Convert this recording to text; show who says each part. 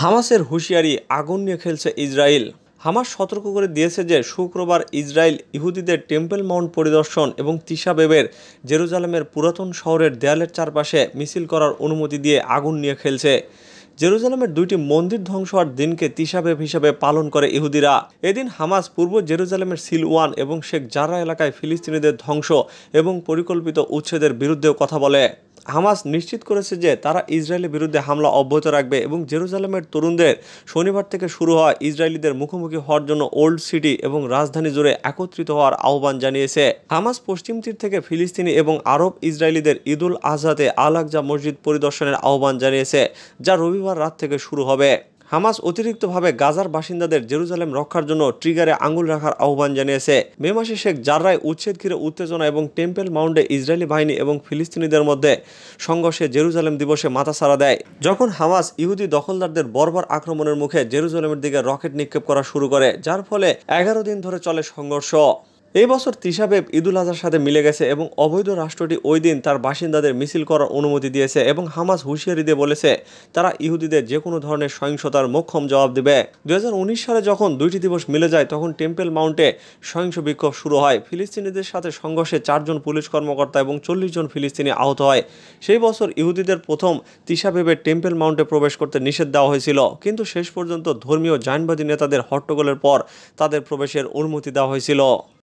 Speaker 1: হামাসের হুঁশিয়ারি আগুন নিয়ে খেলছে ইসরায়েল হামাস সতর্ক করে দিয়েছে যে শুক্রবার ইসরায়েল ইহুদিদের টেম্পল মাউন্ট পরিদর্শন এবং তিশা বেবের জেরুজালেমের পুরাতন শহরের দেয়ালের চারপাশে মিছিল করার অনুমতি দিয়ে আগুন নিয়ে খেলছে জেরুজালেমের দুইটি মন্দির ধ্বংস হওয়ার দিনকে তিসাবেব হিসেবে পালন করে ইহুদিরা এদিন হামাস পূর্ব জেরুজালেমের সিলওয়ান এবং শেখ জারা এলাকায় ফিলিস্তিনিদের ধ্বংস এবং পরিকল্পিত উচ্ছেদের বিরুদ্ধেও কথা বলে হামাস নিশ্চিত করেছে যে তারা ইসরায়েলের বিরুদ্ধে হামলা অব্যাহত রাখবে এবং জেরুজালেমের তরুণদের শনিবার থেকে শুরু হওয়া ইসরায়েলিদের মুখোমুখি হওয়ার জন্য ওল্ড সিটি এবং রাজধানী জুড়ে একত্রিত হওয়ার আহ্বান জানিয়েছে হামাস পশ্চিম তীর থেকে ফিলিস্তিনি এবং আরব ইসরায়েলিদের ঈদুল আজহাতে আলাকজা মসজিদ পরিদর্শনের আহ্বান জানিয়েছে যা রবিবার রাত থেকে শুরু হবে হামাস অতিরিক্তভাবে গাজার বাসিন্দাদের জেরুজালেম রক্ষার জন্য ট্রিগারে আঙুল রাখার আহ্বান জানিয়েছে মে মাসে শেখ জাররায় উচ্ছেদ ঘিরে উত্তেজনা এবং টেম্পেল মাউন্ডে ইসরায়েলি বাহিনী এবং ফিলিস্তিনিদের মধ্যে সংঘর্ষে জেরুজালেম দিবসে মাথা সারা দেয় যখন হামাস ইহুদি দখলদারদের বর্বর আক্রমণের মুখে জেরুজালেমের দিকে রকেট নিক্ষেপ করা শুরু করে যার ফলে এগারো দিন ধরে চলে সংঘর্ষ এই বছর তিশাবেব ইদুল আজহার সাথে মিলে গেছে এবং অবৈধ রাষ্ট্রটি ওই দিন তার বাসিন্দাদের মিছিল করার অনুমতি দিয়েছে এবং হামাস হুঁশিয়ারি দিয়ে বলেছে তারা ইহুদিদের যে কোনো ধরনের সহিংসতার মোক্ষম জবাব দেবে দু সালে যখন দুইটি দিবস মিলে যায় তখন টেম্পেল মাউন্টে সহিংস বিক্ষোভ শুরু হয় ফিলিস্তিনিদের সাথে সংঘর্ষে চারজন পুলিশ কর্মকর্তা এবং চল্লিশ জন ফিলিস্তিনি আহত হয় সেই বছর ইহুদিদের প্রথম তিশাবেবের টেম্পেল মাউন্টে প্রবেশ করতে নিষেধ দেওয়া হয়েছিল কিন্তু শেষ পর্যন্ত ধর্মীয় জাইনবাদী নেতাদের হট্টগোলের পর তাদের প্রবেশের অনুমতি দেওয়া হয়েছিল